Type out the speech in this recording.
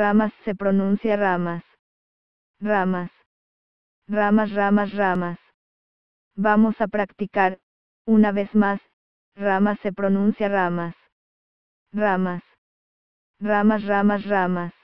Ramas se pronuncia ramas. Ramas. Ramas, ramas, ramas. Vamos a practicar, una vez más, ramas se pronuncia ramas. Ramas. Ramas, ramas, ramas.